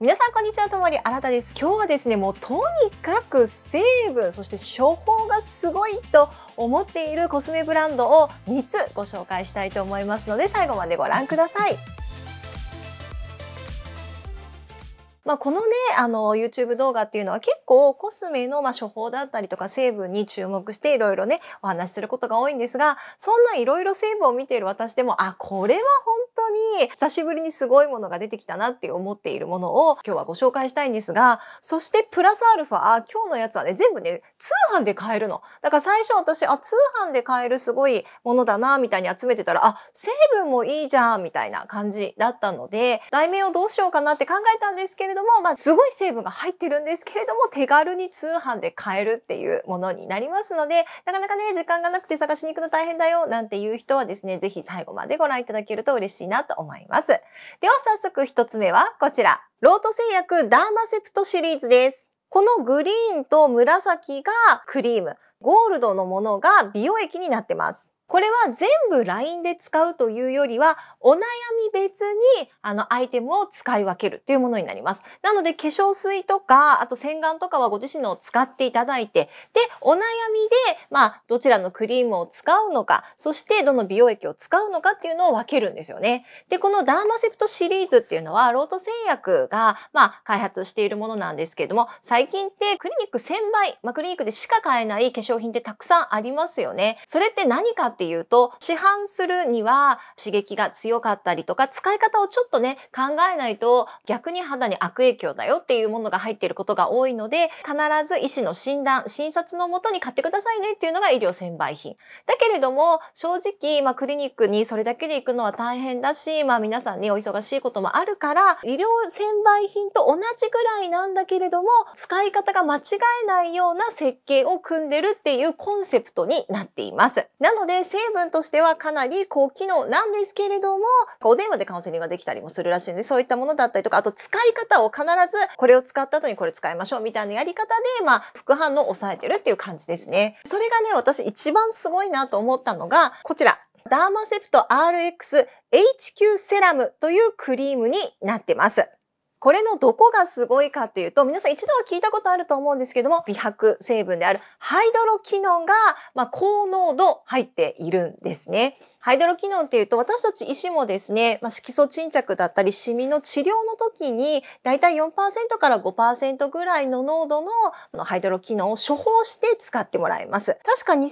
皆さんこんにちはともりあなたです今日はですねもうとにかく成分そして処方がすごいと思っているコスメブランドを3つご紹介したいと思いますので最後までご覧くださいまあ、このねあの YouTube 動画っていうのは結構コスメのまあ処方だったりとか成分に注目していろいろねお話しすることが多いんですがそんないろいろ成分を見ている私でもあこれは本当に久しぶりにすごいものが出てきたなって思っているものを今日はご紹介したいんですがそしてプラスアルファあ今日のやつはね全部ね通販で買えるのだから最初私あ通販で買えるすごいものだなみたいに集めてたらあ成分もいいじゃんみたいな感じだったので題名をどうしようかなって考えたんですけれどども、まあ、すごい成分が入ってるんですけれども、手軽に通販で買えるっていうものになりますので、なかなかね、時間がなくて探しに行くの大変だよ、なんていう人はですね、ぜひ最後までご覧いただけると嬉しいなと思います。では早速1つ目はこちら。ロート製薬ダーマセプトシリーズです。このグリーンと紫がクリーム、ゴールドのものが美容液になってます。これは全部 LINE で使うというよりは、お悩み別にあのアイテムを使い分けるというものになります。なので、化粧水とか、あと洗顔とかはご自身のを使っていただいて、で、お悩みで、まあ、どちらのクリームを使うのか、そしてどの美容液を使うのかっていうのを分けるんですよね。で、このダーマセプトシリーズっていうのは、ロート製薬が、まあ、開発しているものなんですけれども、最近ってクリニック1000倍、まあ、クリニックでしか買えない化粧品ってたくさんありますよね。それって何かってっていうと市販するには刺激が強かったりとか使い方をちょっとね考えないと逆に肌に悪影響だよっていうものが入っていることが多いので必ず医師の診断診察のもとに買ってくださいねっていうのが医療専売品だけれども正直、まあ、クリニックにそれだけで行くのは大変だし、まあ、皆さんねお忙しいこともあるから医療専売品と同じぐらいなんだけれども使い方が間違えないような設計を組んでるっていうコンセプトになっていますなので成分としてはかなり高機能なんですけれども、お電話でカウンセリングができたりもするらしいので、そういったものだったりとか、あと使い方を必ずこれを使った後にこれ使いましょうみたいなやり方で、まあ、副反応を抑えてるっていう感じですね。それがね、私一番すごいなと思ったのが、こちら。ダーマセプト RX HQ セラムというクリームになってます。これのどこがすごいかっていうと、皆さん一度は聞いたことあると思うんですけども、美白成分であるハイドロキノンが、まあ、高濃度入っているんですね。ハイドロキノンっていうと私たち医師もですね、まあ、色素沈着だったりシミの治療の時にだいたい4%から5%ぐらいの濃度のハイドロキノンを処方して使ってもらいます。確か2001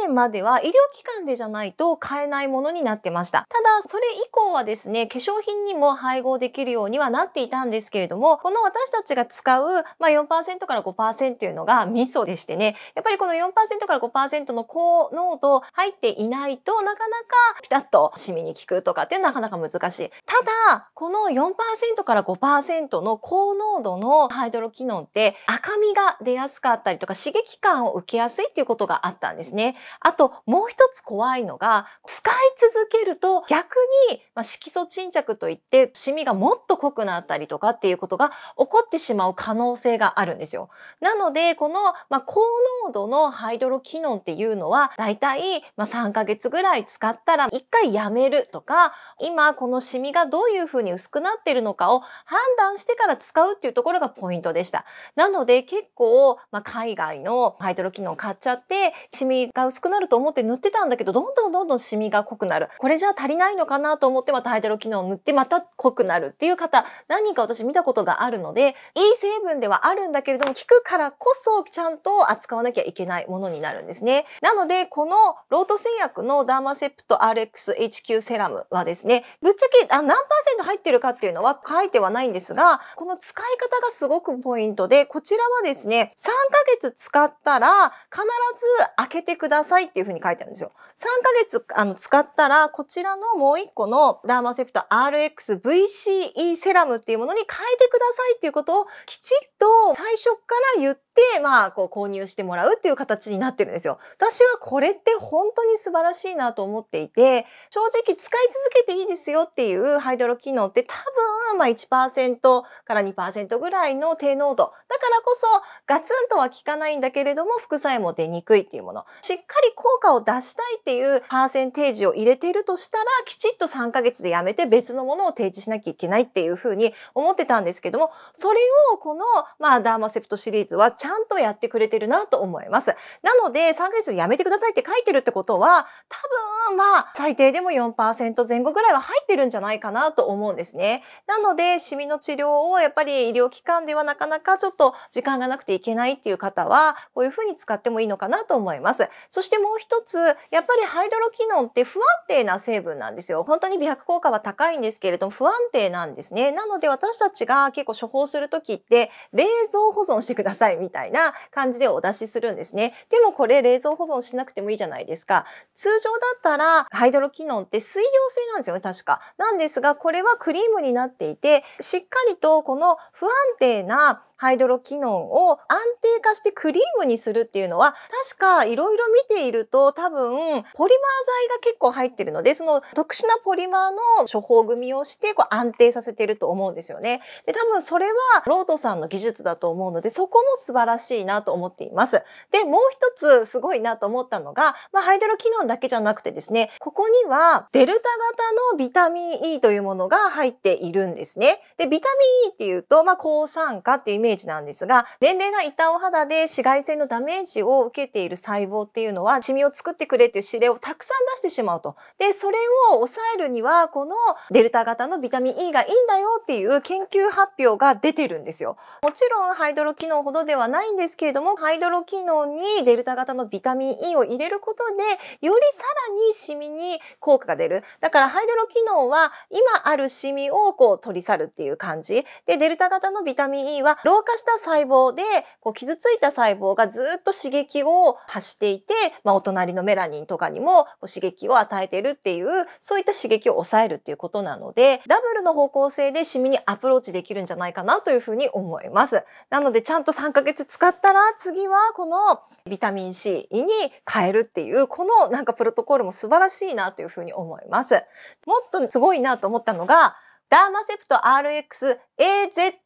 年までは医療機関でじゃないと買えないものになってました。ただそれ以降はですね、化粧品にも配合できるようにはなっていたんですけれども、この私たちが使う、まあ、4%から5%というのが味噌でしてね、やっぱりこの4%から5%の高濃度入っていないとなかなかピタッとシミに効くとかっていうのはなかなか難しい。ただ、この4%から5%の高濃度のハイドロキノンって赤みが出やすかったりとか刺激感を受けやすいっていうことがあったんですね。あと、もう一つ怖いのが、使い続けると逆に、ま色素沈着といってシミがもっと濃くなったりとかっていうことが起こってしまう可能性があるんですよ。なので、この、ま高濃度のハイドロキノンっていうのは、大体、たい、3ヶ月ぐらい使っったら一回やめるとか、今このシミがどういう風に薄くなっているのかを判断してから使うっていうところがポイントでした。なので結構、まあ、海外のハイドロ機能を買っちゃって、シミが薄くなると思って塗ってたんだけど、どんどんどんどんシミが濃くなる。これじゃ足りないのかなと思ってまたハイドロ機能を塗ってまた濃くなるっていう方、何人か私見たことがあるので、いい成分ではあるんだけれども、効くからこそちゃんと扱わなきゃいけないものになるんですね。なので、このロート製薬のダーマセプト RXHQ セラムはですね、ぶっちゃけあ何パーセント入ってるかっていうのは書いてはないんですが、この使い方がすごくポイントで、こちらはですね、3ヶ月使ったら必ず開けてくださいっていうふうに書いてあるんですよ。3ヶ月あの使ったら、こちらのもう1個のダーマセプト RXVCE セラムっていうものに変えてくださいっていうことをきちっと最初から言って、まあ、こう購入してもらうっていう形になってるんですよ。私はこれって本当に素晴らしいなと思っていて、正直使い続けていいですよっていうハイドロ機能って多分、まあ1%から2%ぐらいの低濃度。だからこそ、ガツンとは効かないんだけれども、副作用も出にくいっていうもの。しっかり効果を出したいっていうパーセンテージを入れているとしたら、きちっと3ヶ月でやめて別のものを提示しなきゃいけないっていうふうに思ってたんですけども、それをこの、まあ、ダーマセプトシリーズはちちゃんとやってくれてるなと思います。なので、3ヶ月やめてくださいって書いてるってことは、多分まあ、最低でも4%前後ぐらいは入ってるんじゃないかなと思うんですね。なので、シミの治療をやっぱり医療機関ではなかなかちょっと時間がなくていけないっていう方は、こういうふうに使ってもいいのかなと思います。そしてもう一つ、やっぱりハイドロキノンって不安定な成分なんですよ。本当に美白効果は高いんですけれども、不安定なんですね。なので、私たちが結構処方するときって、冷蔵保存してくださいみたいなたいな感じでお出しするんですね。でもこれ冷蔵保存しなくてもいいじゃないですか。通常だったらハイドロキノンって水溶性なんですよね、確か。なんですが、これはクリームになっていて、しっかりとこの不安定なハイドロ機能を安定化してクリームにするっていうのは確かいろいろ見ていると多分ポリマー剤が結構入ってるのでその特殊なポリマーの処方組みをしてこう安定させてると思うんですよね。で多分それはロートさんの技術だと思うのでそこも素晴らしいなと思っています。でもう一つすごいなと思ったのが、まあ、ハイドロ機能だけじゃなくてですねここにはデルタ型のビタミン E というものが入っているんですね。でビタミン E っていうと、まあ、抗酸化っていうイメメージなんですが、年齢がいたお肌で紫外線のダメージを受けている細胞っていうのは、シミを作ってくれっていう指令をたくさん出してしまうと。で、それを抑えるには、このデルタ型のビタミン E がいいんだよっていう研究発表が出てるんですよ。もちろんハイドロ機能ほどではないんですけれども、ハイドロ機能にデルタ型のビタミン E を入れることで、よりさらにシミに効果が出る。だからハイドロ機能は今あるシミをこう取り去るっていう感じ。で、デルタ型のビタミン E は老老化した細胞でこう傷ついた細胞がずっと刺激を発していて、まあ、お隣のメラニンとかにも刺激を与えてるっていうそういった刺激を抑えるっていうことなのでダブルの方向性でシミにアプローチできるんじゃないかなというふうに思います。なのでちゃんと3ヶ月使ったら次はこのビタミン C に変えるっていうこのなんかプロトコルも素晴らしいなというふうに思います。もっとすごいなと思ったのがダーマセプト RX AZA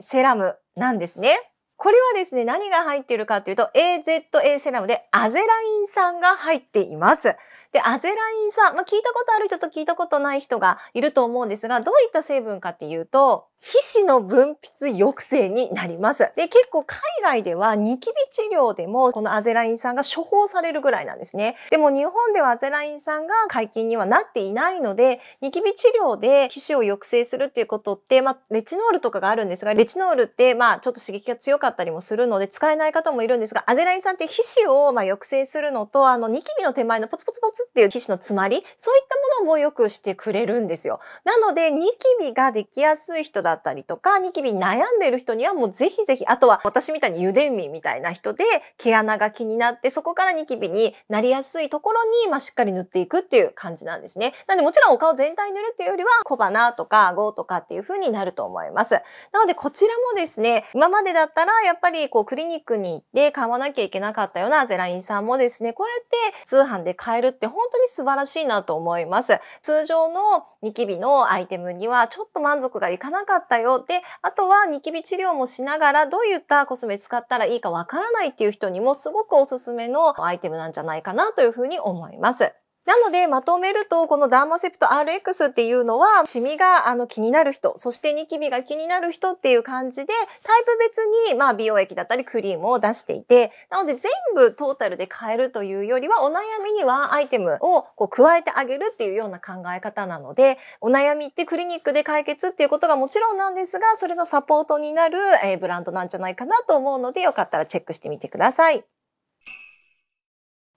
セラムなんですね。これはですね、何が入っているかというと、AZA セラムでアゼライン酸が入っています。で、アゼライン酸、まあ、聞いたことある人と聞いたことない人がいると思うんですが、どういった成分かっていうと、皮脂の分泌抑制になります。で、結構海外ではニキビ治療でもこのアゼライン酸が処方されるぐらいなんですね。でも日本ではアゼライン酸が解禁にはなっていないので、ニキビ治療で皮脂を抑制するっていうことって、まあ、レチノールとかがあるんですが、レチノールって、まあ、ちょっと刺激が強かったりもするので、使えない方もいるんですが、アゼライン酸って皮脂をま抑制するのと、あの、ニキビの手前のポツポツポツっていう皮脂の詰まり、そういったものも良くしてくれるんですよ。なので、ニキビができやすい人だったりとか、ニキビに悩んでいる人にはもうぜひぜひ、あとは私みたいに油田民みたいな人で毛穴が気になって、そこからニキビになりやすいところに、まあ、しっかり塗っていくっていう感じなんですね。なので、もちろんお顔全体に塗るっていうよりは、小鼻とか顎とかっていう風になると思います。なので、こちらもですね、今までだったら、やっぱりこう、クリニックに行って買わなきゃいけなかったようなゼラインさんもですね、こうやって通販で買えるって本当に素晴らしいなと思います。通常のニキビのアイテムにはちょっと満足がいかなかったよ。で、あとはニキビ治療もしながらどういったコスメ使ったらいいかわからないっていう人にもすごくおすすめのアイテムなんじゃないかなというふうに思います。なので、まとめると、このダーマセプト RX っていうのは、シミがあの気になる人、そしてニキビが気になる人っていう感じで、タイプ別に、まあ、美容液だったりクリームを出していて、なので全部トータルで変えるというよりは、お悩みにはアイテムをこう加えてあげるっていうような考え方なので、お悩みってクリニックで解決っていうことがもちろんなんですが、それのサポートになる、えブランドなんじゃないかなと思うので、よかったらチェックしてみてください。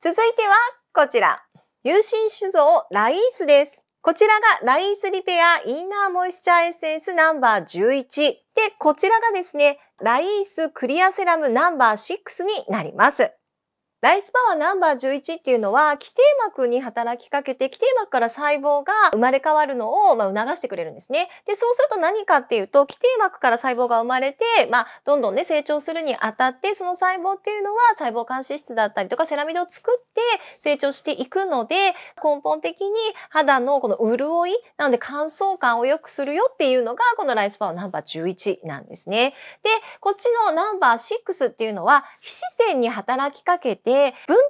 続いてはこちら。有心酒造ライースです。こちらがライースリペアインナーモイスチャーエッセンスナンバー11。で、こちらがですね、ライースクリアセラムナンバー6になります。ライスパワーナンバー11っていうのは、基底膜に働きかけて、基底膜から細胞が生まれ変わるのを、ま促してくれるんですね。で、そうすると何かっていうと、基底膜から細胞が生まれて、まあ、どんどんね、成長するにあたって、その細胞っていうのは、細胞間脂質だったりとか、セラミドを作って成長していくので、根本的に肌のこの潤い、なので乾燥感を良くするよっていうのが、このライスパワーナンバー11なんですね。で、こっちのナンバー6っていうのは、皮脂腺に働きかけて、で、分泌が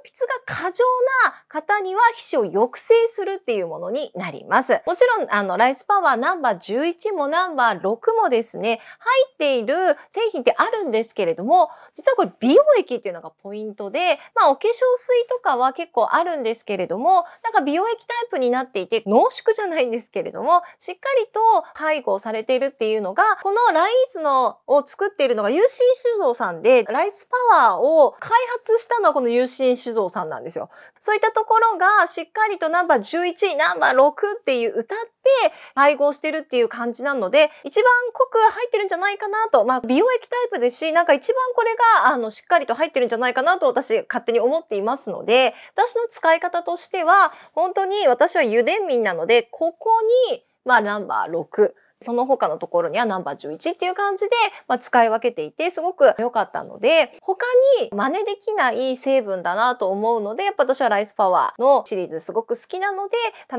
過剰な方には皮脂を抑制するっていうものになります。もちろん、あの、ライスパワーナンバー11もナンバー6もですね、入っている製品ってあるんですけれども、実はこれ美容液っていうのがポイントで、まあ、お化粧水とかは結構あるんですけれども、なんか美容液タイプになっていて、濃縮じゃないんですけれども、しっかりと配合されているっていうのが、このライスのを作っているのが UC 修造さんで、ライスパワーを開発したのはこの UC 優心酒造さんなんですよ。そういったところがしっかりとナンバー11、ナンバー6っていう歌って配合してるっていう感じなので、一番濃く入ってるんじゃないかなと、まあ美容液タイプですし、なんか一番これがあのしっかりと入ってるんじゃないかなと私勝手に思っていますので、私の使い方としては、本当に私は油田民なので、ここに、まあナンバー6、その他のところにはナンバー11っていう感じで、まあ、使い分けていてすごく良かったので他に真似できない成分だなと思うのでやっぱ私はライスパワーのシリーズすごく好きなので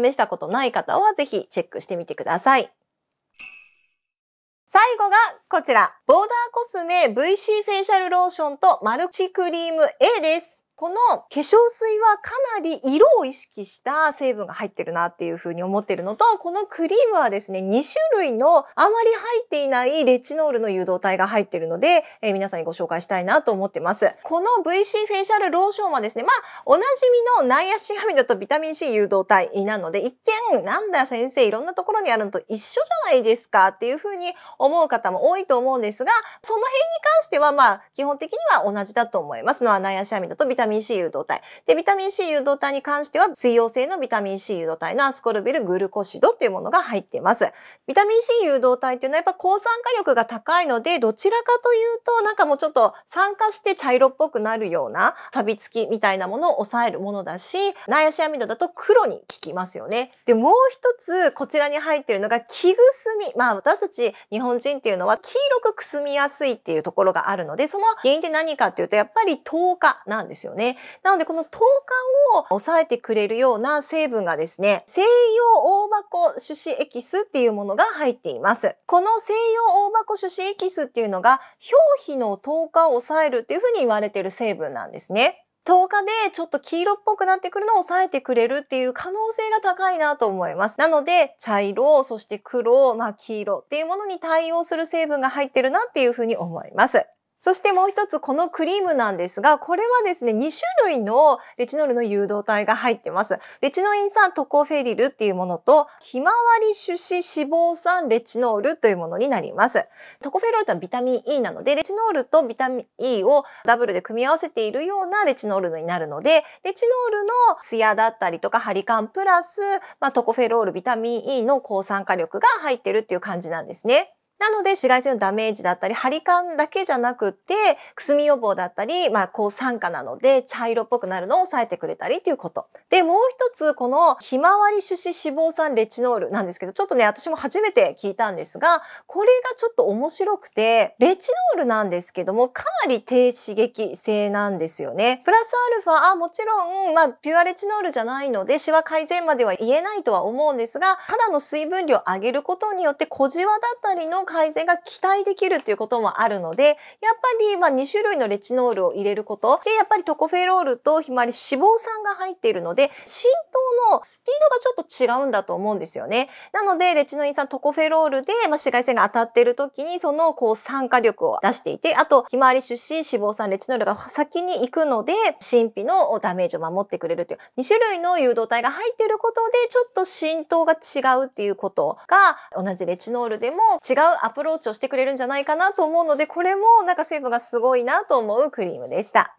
試したことない方は是非チェックしてみてください。最後がこちらボーダーコスメ VC フェイシャルローションとマルチクリーム A です。この化粧水はかなり色を意識した成分が入ってるなっていう風に思ってるのと、このクリームはですね、2種類のあまり入っていないレチノールの誘導体が入ってるので、えー、皆さんにご紹介したいなと思ってます。この VC フェイシャルローションはですね、まあ、おなじみのナイアシンアミドとビタミン C 誘導体なので、一見、なんだ先生、いろんなところにあるのと一緒じゃないですかっていう風に思う方も多いと思うんですが、その辺に関しては、まあ、基本的には同じだと思います。のはナイアシンアミドとビタミンミン C 誘導体。で、ビタミン C 誘導体に関しては、水溶性のビタミン C 誘導体のアスコルビルグルコシドっていうものが入ってます。ビタミン C 誘導体っていうのはやっぱ抗酸化力が高いので、どちらかというと、なんかもうちょっと酸化して茶色っぽくなるような錆びつきみたいなものを抑えるものだし、ナイアシアミドだと黒に効きますよね。で、もう一つ、こちらに入ってるのが、キグスミ。まあ、私たち日本人っていうのは黄色くくすみやすいっていうところがあるので、その原因って何かっていうと、やっぱり糖化なんですよね。ね。なのでこの糖化を抑えてくれるような成分がですね、西洋大箱種子エキスっていうものが入っています。この西洋大箱種子エキスっていうのが表皮の糖化を抑えるっていうふうに言われている成分なんですね。10日でちょっと黄色っぽくなってくるのを抑えてくれるっていう可能性が高いなと思います。なので、茶色、そして黒、まあ黄色っていうものに対応する成分が入ってるなっていうふうに思います。そしてもう一つこのクリームなんですが、これはですね、2種類のレチノールの誘導体が入ってます。レチノイン酸トコフェリルっていうものと、ひまわり種子脂肪酸レチノールというものになります。トコフェロールとはビタミン E なので、レチノールとビタミン E をダブルで組み合わせているようなレチノールになるので、レチノールのツヤだったりとかハリカンプラス、まあ、トコフェロールビタミン E の抗酸化力が入ってるっていう感じなんですね。なので紫外線のダメージだったり張り感だけじゃなくてくすみ予防だったり、まあ、抗酸化なので茶色っぽくなるのを抑えてくれたりということ。でもう一つこのひまわり種子脂肪酸レチノールなんですけどちょっとね私も初めて聞いたんですがこれがちょっと面白くてレチノールなんですけどもかなり低刺激性なんですよね。プラスアルファあもちろん、まあ、ピュアレチノールじゃないのでシワ改善までは言えないとは思うんですが肌の水分量を上げることによって小じわだったりの改善が期待できるということもあるので、やっぱりま2種類のレチノールを入れること、で、やっぱりトコフェロールとひまわり脂肪酸が入っているので、浸透のスピードがちょっと違うんだと思うんですよね。なので、レチノイン酸トコフェロールで、ま紫外線が当たっている時に、そのこう酸化力を出していて、あと、ひまわり出身脂肪酸レチノールが先に行くので、神秘のダメージを守ってくれるという、2種類の誘導体が入っていることで、ちょっと浸透が違うっていうことが、同じレチノールでも違うアプローチをしてくれるんじゃないかなと思うのでこれもなんか成分がすごいなと思うクリームでした。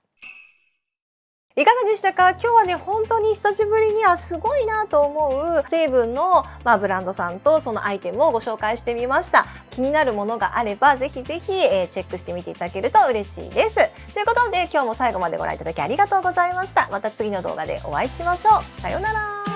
いかがでしたか今日はね本当に久しぶりにはすごいなと思う成分の、まあ、ブランドさんとそのアイテムをご紹介してみました気になるものがあればぜひぜひ、えー、チェックしてみていただけると嬉しいですということで今日も最後までご覧いただきありがとうございましたまた次の動画でお会いしましょうさようなら